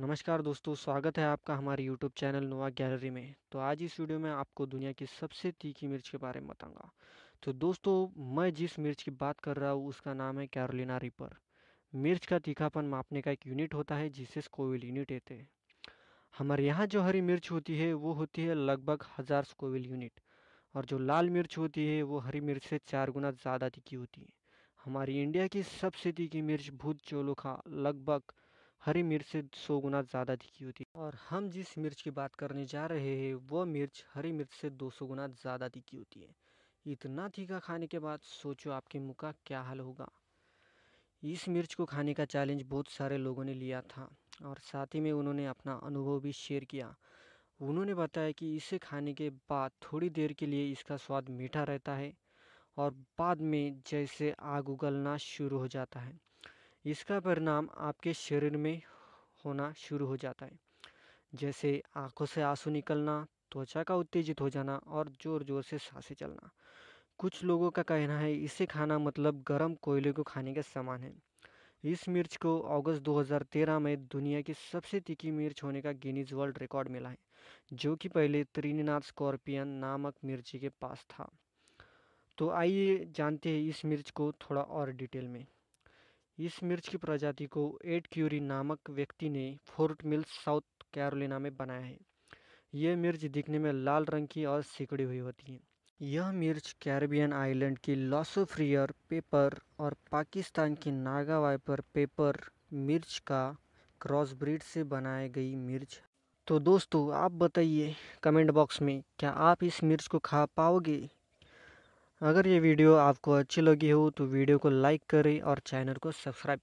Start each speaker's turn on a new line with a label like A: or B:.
A: नमस्कार दोस्तों स्वागत है आपका हमारे यूट्यूब चैनल नोवा गैलरी में तो आज इस वीडियो में आपको दुनिया की सबसे तीखी मिर्च के बारे में बताऊंगा तो दोस्तों मैं जिस मिर्च की बात कर रहा हूँ उसका नाम है कैरोलिना रिपर मिर्च का तीखापन मापने का एक यूनिट होता है जिसे स्कोविल यूनिट कहते हैं हमारे यहाँ जो हरी मिर्च होती है वो होती है लगभग हज़ार स्कोविल यूनिट और जो लाल मिर्च होती है वो हरी मिर्च से चार गुना ज़्यादा तीखी होती है हमारी इंडिया की सबसे तीखी मिर्च भूत चोलो लगभग हरी मिर्च से सौ गुना ज़्यादा दिखी होती है और हम जिस मिर्च की बात करने जा रहे हैं वो मिर्च हरी मिर्च से दो सौ गुना ज़्यादा दिखी होती है इतना तीखा खाने के बाद सोचो आपके मुँह का क्या हाल होगा इस मिर्च को खाने का चैलेंज बहुत सारे लोगों ने लिया था और साथ ही में उन्होंने अपना अनुभव भी शेयर किया उन्होंने बताया कि इसे खाने के बाद थोड़ी देर के लिए इसका स्वाद मीठा रहता है और बाद में जैसे आग उगलना शुरू हो जाता है इसका परिणाम आपके शरीर में होना शुरू हो जाता है जैसे आंखों से आंसू निकलना त्वचा का उत्तेजित हो जाना और ज़ोर ज़ोर से सांसें चलना कुछ लोगों का कहना है इसे खाना मतलब गर्म कोयले को खाने के समान है इस मिर्च को अगस्त 2013 में दुनिया की सबसे तीखी मिर्च होने का गिनीज वर्ल्ड रिकॉर्ड मिला है जो कि पहले त्रिनीनाथ स्कॉर्पियन नामक मिर्ची के पास था तो आइए जानते हैं इस मिर्च को थोड़ा और डिटेल में इस मिर्च की प्रजाति को एड क्यूरी नामक व्यक्ति ने फोर्ट मिल्स साउथ कैरोलिना में बनाया है यह मिर्च दिखने में लाल रंग की और सिकड़ी हुई होती है यह मिर्च कैरेबियन आइलैंड की लॉसोफ्रियर पेपर और पाकिस्तान की नागा वाइपर पेपर मिर्च का क्रॉसब्रीड से बनाई गई मिर्च तो दोस्तों आप बताइए कमेंट बॉक्स में क्या आप इस मिर्च को खा पाओगे अगर ये वीडियो आपको अच्छी लगी हो तो वीडियो को लाइक करें और चैनल को सब्सक्राइब